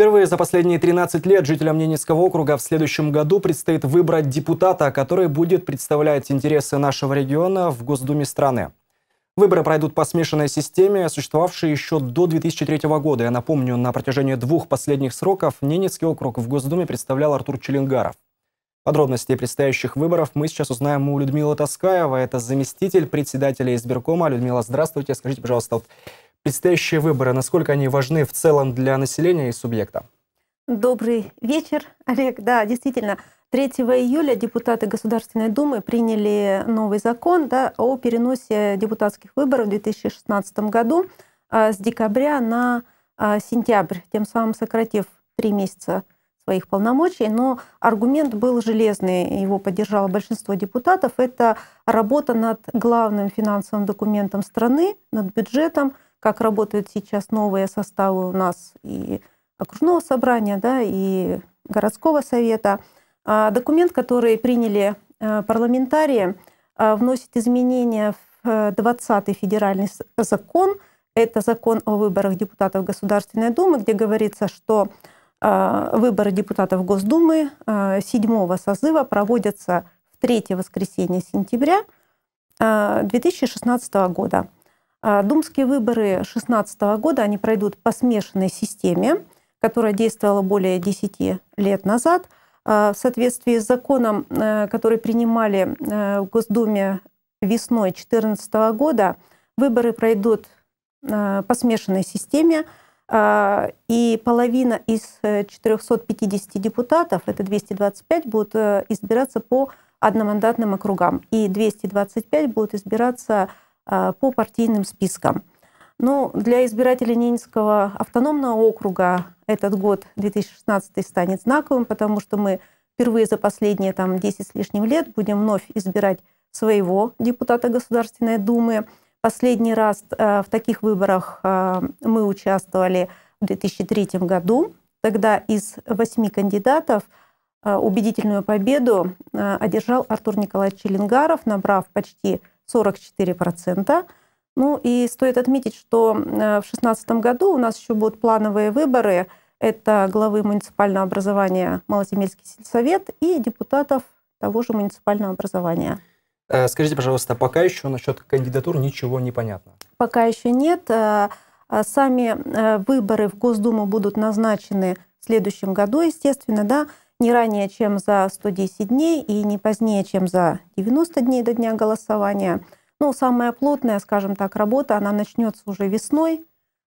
Впервые за последние 13 лет жителям Ненецкого округа в следующем году предстоит выбрать депутата, который будет представлять интересы нашего региона в Госдуме страны. Выборы пройдут по смешанной системе, существовавшей еще до 2003 года. Я напомню, на протяжении двух последних сроков Ненецкий округ в Госдуме представлял Артур Челенгаров. Подробности предстоящих выборов мы сейчас узнаем у Людмилы Таскаева. Это заместитель председателя избиркома. Людмила, здравствуйте. Скажите, пожалуйста, предстоящие выборы, насколько они важны в целом для населения и субъекта? Добрый вечер, Олег. Да, действительно, 3 июля депутаты Государственной Думы приняли новый закон да, о переносе депутатских выборов в 2016 году а, с декабря на а, сентябрь, тем самым сократив три месяца своих полномочий. Но аргумент был железный, его поддержало большинство депутатов. Это работа над главным финансовым документом страны, над бюджетом – как работают сейчас новые составы у нас и окружного собрания, да, и городского совета. А документ, который приняли э, парламентарии, э, вносит изменения в 20-й э, федеральный закон. Это закон о выборах депутатов Государственной Думы, где говорится, что выборы депутатов Госдумы седьмого созыва проводятся в третье воскресенье сентября 2016 года. А, думские выборы 2016 года, они пройдут по смешанной системе, которая действовала более 10 лет назад. А, в соответствии с законом, э, который принимали э, в Госдуме весной 2014 года, выборы пройдут э, по смешанной системе, а, и половина из 450 депутатов, это 225, будут избираться по одномандатным округам, и 225 будут избираться а, по партийным спискам. Но ну, для избирателей Ненецкого автономного округа этот год, 2016, станет знаковым, потому что мы впервые за последние там, 10 с лишним лет будем вновь избирать своего депутата Государственной Думы. Последний раз э, в таких выборах э, мы участвовали в 2003 году. Тогда из восьми кандидатов э, убедительную победу одержал Артур Николаевич Челенгаров, набрав почти 44%. Ну и стоит отметить, что э, в 2016 году у нас еще будут плановые выборы. Это главы муниципального образования Малоземельский сельсовет и депутатов того же муниципального образования. Э, скажите, пожалуйста, пока еще насчет кандидатур ничего не понятно? Пока еще нет. Э, сами выборы в Госдуму будут назначены в следующем году, естественно, да не ранее, чем за 110 дней и не позднее, чем за 90 дней до дня голосования. Ну, самая плотная, скажем так, работа, она начнется уже весной,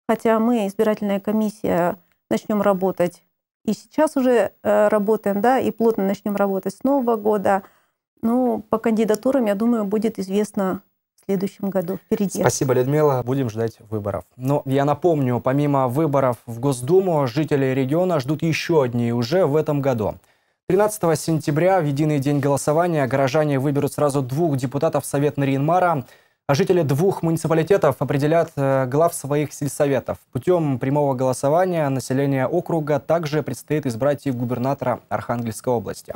хотя мы, избирательная комиссия, начнем работать и сейчас уже э, работаем, да, и плотно начнем работать с Нового года. Ну, по кандидатурам, я думаю, будет известно следующем году впереди. Спасибо, Людмила. Будем ждать выборов. Но я напомню, помимо выборов в Госдуму, жители региона ждут еще одни уже в этом году. 13 сентября в единый день голосования горожане выберут сразу двух депутатов Совет Наринмара, а жители двух муниципалитетов определят э, глав своих сельсоветов. Путем прямого голосования население округа также предстоит избрать и губернатора Архангельской области.